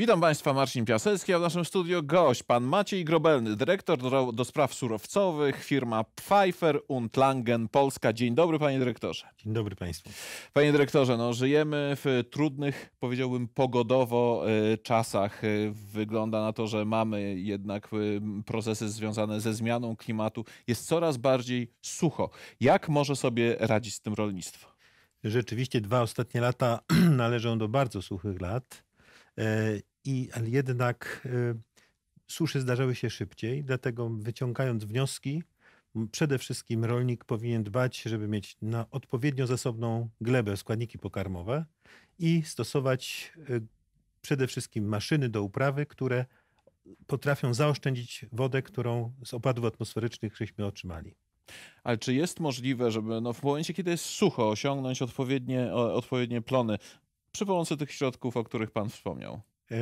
Witam Państwa, Marcin Piasecki, a w naszym studio gość, pan Maciej Grobelny, dyrektor do, do spraw surowcowych, firma Pfeiffer und Langen Polska. Dzień dobry, panie dyrektorze. Dzień dobry państwu. Panie dyrektorze, no, żyjemy w trudnych, powiedziałbym, pogodowo y, czasach. Y, wygląda na to, że mamy jednak y, procesy związane ze zmianą klimatu. Jest coraz bardziej sucho. Jak może sobie radzić z tym rolnictwo? Rzeczywiście dwa ostatnie lata należą do bardzo suchych lat e, i, ale jednak y, susze zdarzały się szybciej, dlatego wyciągając wnioski, przede wszystkim rolnik powinien dbać, żeby mieć na odpowiednio zasobną glebę składniki pokarmowe i stosować y, przede wszystkim maszyny do uprawy, które potrafią zaoszczędzić wodę, którą z opadów atmosferycznych żeśmy otrzymali. Ale czy jest możliwe, żeby no, w momencie, kiedy jest sucho, osiągnąć odpowiednie, odpowiednie plony przy pomocy tych środków, o których Pan wspomniał? E,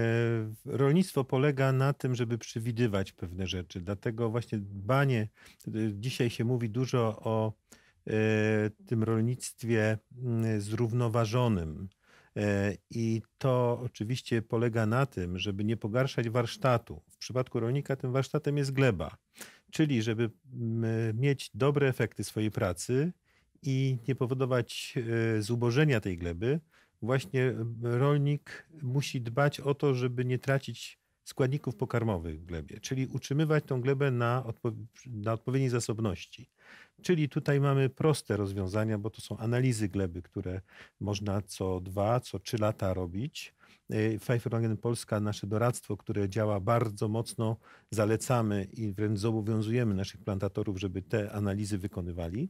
rolnictwo polega na tym, żeby przewidywać pewne rzeczy, dlatego właśnie dbanie, e, dzisiaj się mówi dużo o e, tym rolnictwie mm, zrównoważonym. I to oczywiście polega na tym, żeby nie pogarszać warsztatu. W przypadku rolnika tym warsztatem jest gleba, czyli żeby mm, mieć dobre efekty swojej pracy i nie powodować zubożenia tej gleby, właśnie e, rolnik musi dbać o to, żeby nie tracić składników pokarmowych w glebie, czyli utrzymywać tą glebę na, odpo na odpowiedniej zasobności. Czyli tutaj mamy proste rozwiązania, bo to są analizy gleby, które można co dwa, co trzy lata robić. E, Pfeifferwagen Polska, nasze doradztwo, które działa bardzo mocno, zalecamy i wręcz zobowiązujemy naszych plantatorów, żeby te analizy wykonywali.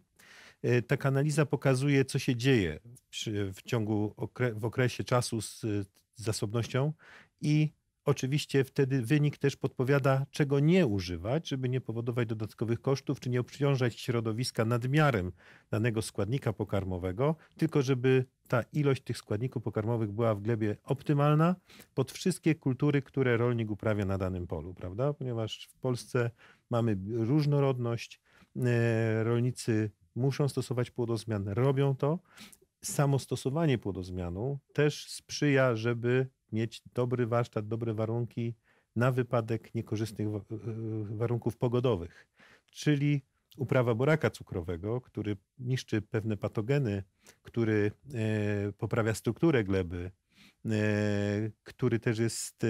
Y, taka analiza pokazuje, co się dzieje przy, w ciągu okre, w okresie czasu z, y, z zasobnością i oczywiście wtedy wynik też podpowiada, czego nie używać, żeby nie powodować dodatkowych kosztów, czy nie obciążać środowiska nadmiarem danego składnika pokarmowego, tylko żeby ta ilość tych składników pokarmowych była w glebie optymalna pod wszystkie kultury, które rolnik uprawia na danym polu, prawda? Ponieważ w Polsce mamy różnorodność, y, rolnicy muszą stosować płodozmiany. Robią to. Samo stosowanie płodozmianu też sprzyja, żeby mieć dobry warsztat, dobre warunki na wypadek niekorzystnych e, warunków pogodowych. Czyli uprawa boraka cukrowego, który niszczy pewne patogeny, który e, poprawia strukturę gleby, e, który też jest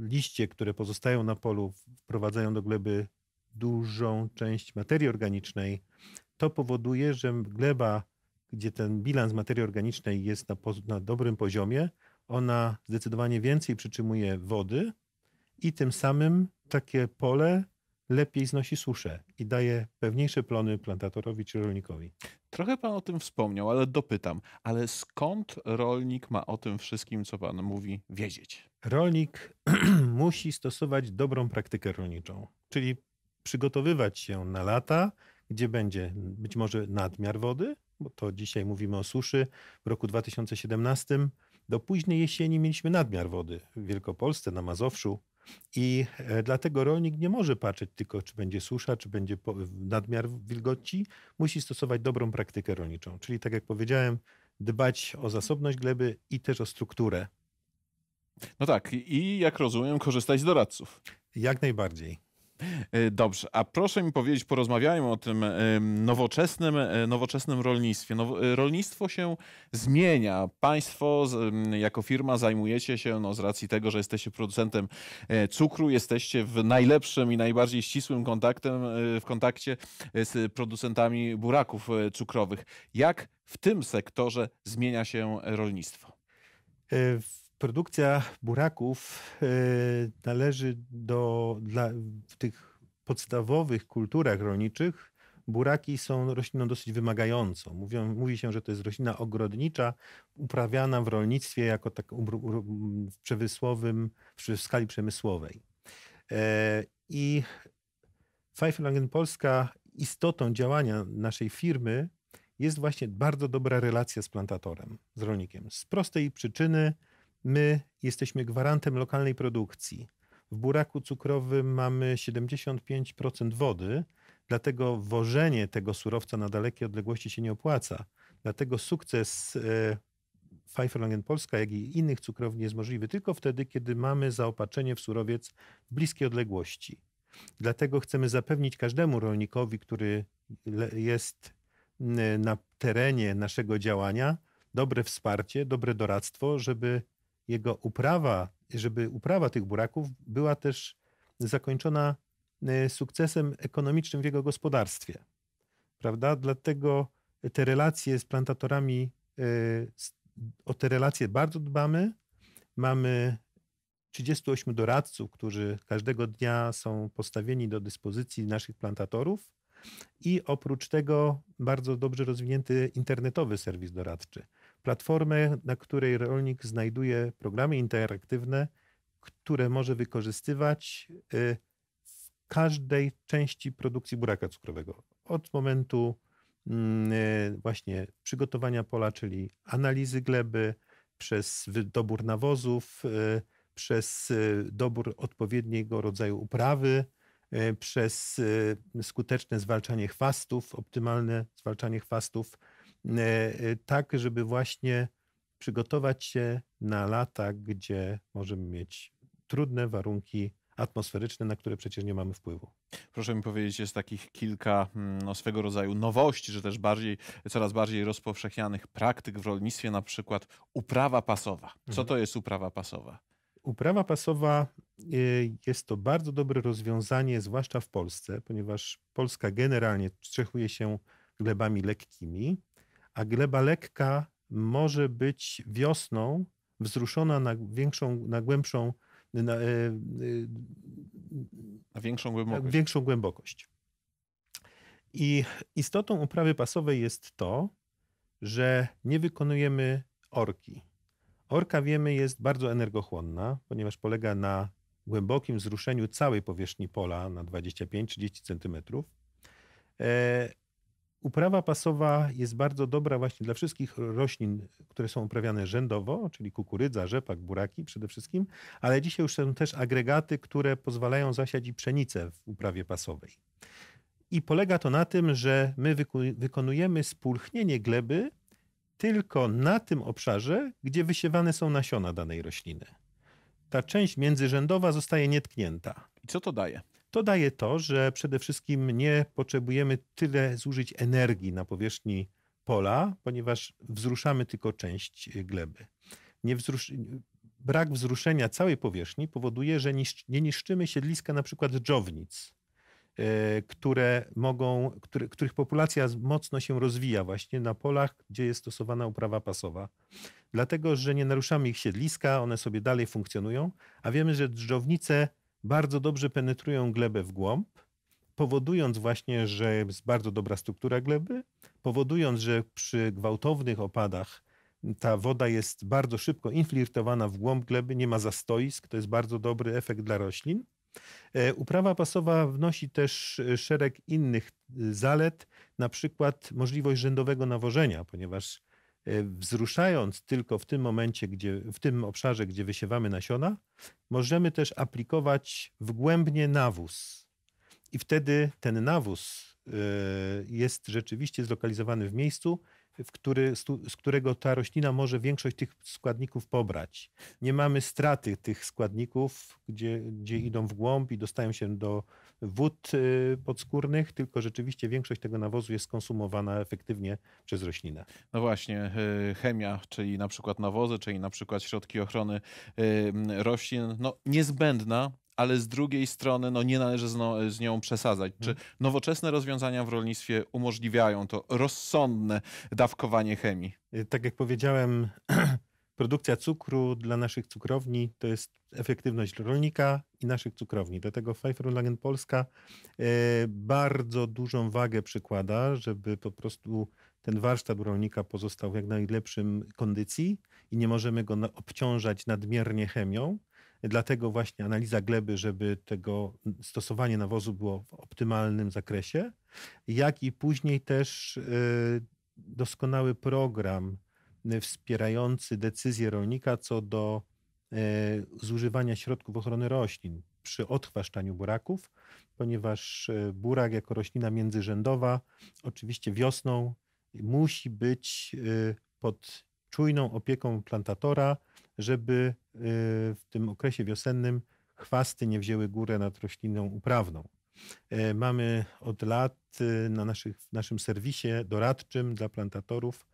liście, które pozostają na polu, wprowadzają do gleby dużą część materii organicznej, to powoduje, że gleba, gdzie ten bilans materii organicznej jest na, na dobrym poziomie, ona zdecydowanie więcej przytrzymuje wody i tym samym takie pole lepiej znosi suszę i daje pewniejsze plony plantatorowi czy rolnikowi. Trochę pan o tym wspomniał, ale dopytam. Ale skąd rolnik ma o tym wszystkim, co pan mówi, wiedzieć? Rolnik musi stosować dobrą praktykę rolniczą, czyli przygotowywać się na lata, gdzie będzie być może nadmiar wody, bo to dzisiaj mówimy o suszy. W roku 2017 do późnej jesieni mieliśmy nadmiar wody w Wielkopolsce, na Mazowszu. I e, dlatego rolnik nie może patrzeć tylko, czy będzie susza, czy będzie nadmiar wilgoci. Musi stosować dobrą praktykę rolniczą. Czyli, tak jak powiedziałem, dbać o zasobność gleby i też o strukturę. No tak, i jak rozumiem, korzystać z doradców. Jak najbardziej. E, dobrze, a proszę mi powiedzieć, porozmawiajmy o tym nowoczesnym, e, nowoczesnym rolnictwie. E, rolnictwo się zmienia. Państwo jako firma zajmujecie się no, z racji tego, że jesteście producentem cukru, jesteście w najlepszym i najbardziej ścisłym kontaktem, w kontakcie z producentami buraków cukrowych. Jak w tym sektorze zmienia się rolnictwo? W produkcja buraków e, należy do dla, w tych podstawowych kulturach rolniczych. Buraki są rośliną dosyć wymagającą. Mówią, mówi się, że to jest roślina ogrodnicza, uprawiana w rolnictwie jako tak w przemysłowym, w skali przemysłowej. E, I Pfeiffer Polska istotą działania naszej firmy jest właśnie bardzo dobra relacja z plantatorem, z rolnikiem. Z prostej przyczyny, My jesteśmy gwarantem lokalnej produkcji. W buraku cukrowym mamy 75% wody, dlatego wożenie tego surowca na dalekie odległości się nie opłaca. Dlatego sukces e, Pfeifferlangen Polska, jak i innych cukrowni jest możliwy tylko wtedy, kiedy mamy zaopatrzenie w surowiec w bliskiej odległości. Dlatego chcemy zapewnić każdemu rolnikowi, który jest na terenie naszego działania, dobre wsparcie, dobre doradztwo, żeby jego uprawa, żeby uprawa tych buraków była też zakończona e, sukcesem ekonomicznym w jego gospodarstwie. Prawda? Dlatego te relacje z plantatorami, e, o te relacje bardzo dbamy. Mamy 38 doradców, którzy każdego dnia są postawieni do dyspozycji naszych plantatorów. I oprócz tego bardzo dobrze rozwinięty internetowy serwis doradczy platformę, na której rolnik znajduje programy interaktywne, które może wykorzystywać y, w każdej części produkcji buraka cukrowego. Od momentu mm, y, właśnie przygotowania pola, czyli analizy gleby, przez dobór nawozów, y, przez dobór odpowiedniego rodzaju uprawy, przez skuteczne zwalczanie chwastów, optymalne zwalczanie chwastów E, e, tak żeby właśnie przygotować się na lata, gdzie możemy mieć trudne warunki atmosferyczne, na które przecież nie mamy wpływu. Proszę mi powiedzieć, jest takich kilka mm, no, swego rodzaju nowości, czy też bardziej, coraz bardziej rozpowszechnianych praktyk w rolnictwie, na przykład uprawa pasowa. Co mhm. to jest uprawa pasowa? Uprawa pasowa e, jest to bardzo dobre rozwiązanie, zwłaszcza w Polsce, ponieważ Polska generalnie cechuje się glebami lekkimi, a gleba lekka może być wiosną wzruszona na większą, na głębszą, na, e, e, na większą głębokość. Na większą głębokość. I istotą uprawy pasowej jest to, że nie wykonujemy orki. Orka, wiemy, jest bardzo energochłonna, ponieważ polega na głębokim wzruszeniu całej powierzchni pola na 25-30 cm. Uprawa pasowa jest bardzo dobra właśnie dla wszystkich roślin, które są uprawiane rzędowo, czyli kukurydza, rzepak, buraki przede wszystkim, ale dzisiaj już są też agregaty, które pozwalają zasiać i pszenicę w uprawie pasowej. I polega to na tym, że my wykonujemy spulchnienie gleby tylko na tym obszarze, gdzie wysiewane są nasiona danej rośliny. Ta część międzyrzędowa zostaje nietknięta. I co to daje? To daje to, że przede wszystkim nie potrzebujemy tyle zużyć energii na powierzchni pola, ponieważ wzruszamy tylko część y, gleby. Wzrusz... Brak wzruszenia całej powierzchni powoduje, że niszcz... nie niszczymy siedliska na przykład dżownic, y, które mogą, których populacja mocno się rozwija właśnie na polach, gdzie jest stosowana uprawa pasowa. Dlatego, że nie naruszamy ich siedliska, one sobie dalej funkcjonują, a wiemy, że dżownice bardzo dobrze penetrują glebę w głąb, powodując właśnie, że jest bardzo dobra struktura gleby, powodując, że przy gwałtownych opadach ta woda jest bardzo szybko infiltrowana w głąb gleby, nie ma zastoisk, to jest bardzo dobry efekt dla roślin. E, uprawa pasowa wnosi też e, szereg innych y, zalet, na przykład możliwość rzędowego nawożenia, ponieważ Y, wzruszając tylko w tym momencie, gdzie, w tym obszarze, gdzie wysiewamy nasiona, możemy też aplikować wgłębnie nawóz. I wtedy ten nawóz y, jest rzeczywiście zlokalizowany w miejscu, w który, z którego ta roślina może większość tych składników pobrać. Nie mamy straty tych składników, gdzie, gdzie idą w głąb i dostają się do wód y, podskórnych, tylko rzeczywiście większość tego nawozu jest konsumowana efektywnie przez roślinę. No właśnie, y, chemia, czyli na przykład nawozy, czyli na przykład środki ochrony y, roślin, no niezbędna ale z drugiej strony no, nie należy z, no, z nią przesadzać. Czy mhm. nowoczesne rozwiązania w rolnictwie umożliwiają to rozsądne dawkowanie chemii? Y, tak jak powiedziałem, produkcja cukru dla naszych cukrowni to jest efektywność rolnika i naszych cukrowni. Dlatego Langen Polska y, bardzo dużą wagę przykłada, żeby po prostu ten warsztat rolnika pozostał w jak najlepszym kondycji i nie możemy go obciążać nadmiernie chemią. Dlatego właśnie analiza gleby, żeby tego stosowanie nawozu było w optymalnym zakresie, jak i później też y, doskonały program y, wspierający decyzję rolnika co do y, zużywania środków ochrony roślin przy odchwaszczaniu buraków, ponieważ burak jako roślina międzyrzędowa oczywiście wiosną musi być pod czujną opieką plantatora, żeby y, w tym okresie wiosennym chwasty nie wzięły górę nad rośliną uprawną. E, mamy od lat y, na naszych, w naszym serwisie doradczym dla plantatorów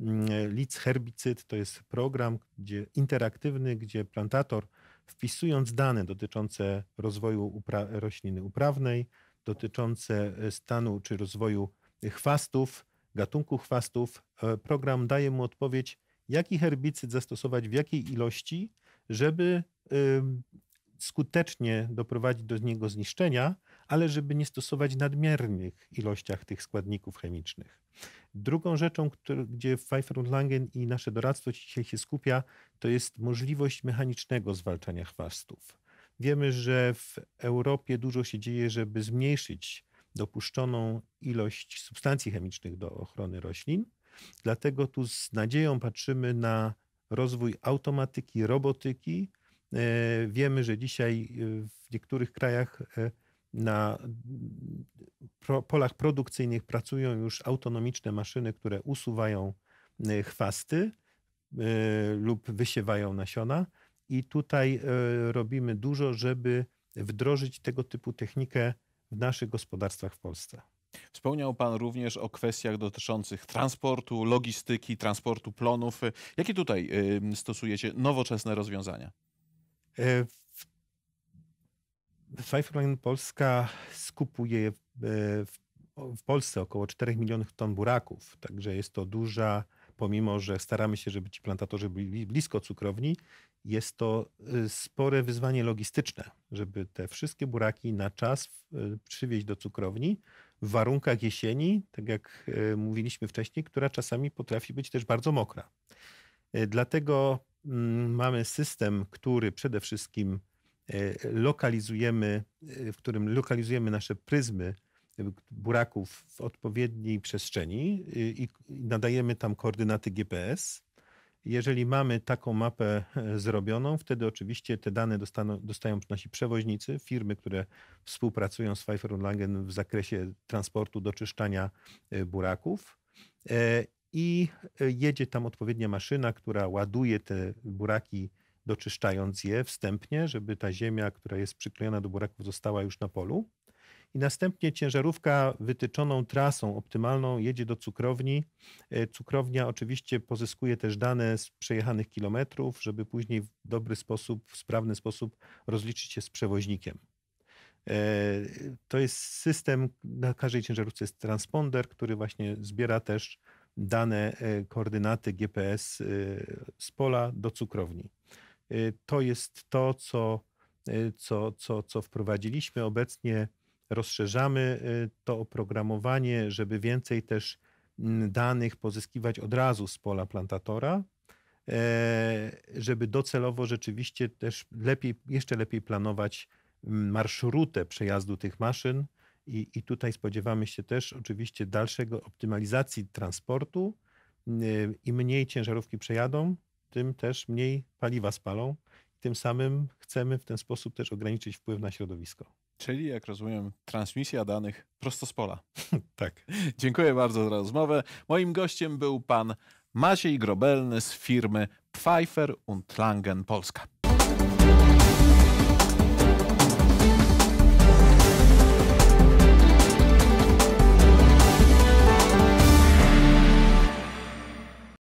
mm, e, Lic Herbicyd. To jest program gdzie, interaktywny, gdzie plantator wpisując dane dotyczące rozwoju upra rośliny uprawnej, dotyczące e, stanu czy rozwoju chwastów, gatunku chwastów, program daje mu odpowiedź, jaki herbicyd zastosować, w jakiej ilości, żeby skutecznie doprowadzić do niego zniszczenia, ale żeby nie stosować nadmiernych ilościach tych składników chemicznych. Drugą rzeczą, który, gdzie Pfeiffer und Langen i nasze doradztwo dzisiaj się skupia, to jest możliwość mechanicznego zwalczania chwastów. Wiemy, że w Europie dużo się dzieje, żeby zmniejszyć dopuszczoną ilość substancji chemicznych do ochrony roślin, Dlatego tu z nadzieją patrzymy na rozwój automatyki, robotyki. E, wiemy, że dzisiaj e, w niektórych krajach e, na polach produkcyjnych pracują już autonomiczne maszyny, które usuwają chwasty lub wysiewają nasiona. I tutaj robimy dużo, żeby wdrożyć tego typu technikę w naszych gospodarstwach w Polsce. Wspomniał Pan również o kwestiach dotyczących transportu, logistyki, transportu plonów. Jakie tutaj stosujecie nowoczesne rozwiązania? Pfeifferline Polska skupuje e, w Polsce około 4 milionów ton buraków, także jest to duża, pomimo że staramy się, żeby ci plantatorzy byli blisko cukrowni, jest to y, spore wyzwanie logistyczne, żeby te wszystkie buraki na czas y, przywieźć do cukrowni, w warunkach jesieni, tak jak e, mówiliśmy wcześniej, która czasami potrafi być też bardzo mokra. E, dlatego mm, mamy system, który przede wszystkim e, lokalizujemy, w którym lokalizujemy nasze pryzmy buraków w odpowiedniej przestrzeni i nadajemy tam koordynaty GPS. Jeżeli mamy taką mapę e, zrobioną, wtedy oczywiście te dane dostaną, dostają nasi przewoźnicy, firmy, które współpracują z Pfeiffer Langen w zakresie transportu do e, buraków. E, I jedzie tam odpowiednia maszyna, która ładuje te buraki, doczyszczając je wstępnie, żeby ta ziemia, która jest przyklejona do buraków, została już na polu i następnie ciężarówka wytyczoną trasą optymalną jedzie do cukrowni. E, cukrownia oczywiście pozyskuje też dane z przejechanych kilometrów, żeby później w dobry sposób, w sprawny sposób rozliczyć się z przewoźnikiem. E, to jest system, na każdej ciężarówce jest transponder, który właśnie zbiera też dane e, koordynaty GPS z pola do cukrowni. To jest to, co, co, co, co wprowadziliśmy. Obecnie rozszerzamy y, to oprogramowanie, żeby więcej też mm, danych pozyskiwać od razu z pola plantatora, e, żeby docelowo rzeczywiście też lepiej, jeszcze lepiej planować mm, marszrutę przejazdu tych maszyn. I, I tutaj spodziewamy się też oczywiście dalszego optymalizacji transportu. Im mm, y, mniej ciężarówki przejadą, tym też mniej paliwa spalą. Tym samym chcemy w ten sposób też ograniczyć wpływ na środowisko. Czyli, jak rozumiem, transmisja danych prosto z pola. tak. Dziękuję bardzo za rozmowę. Moim gościem był pan Maciej Grobelny z firmy Pfeiffer und Langen Polska.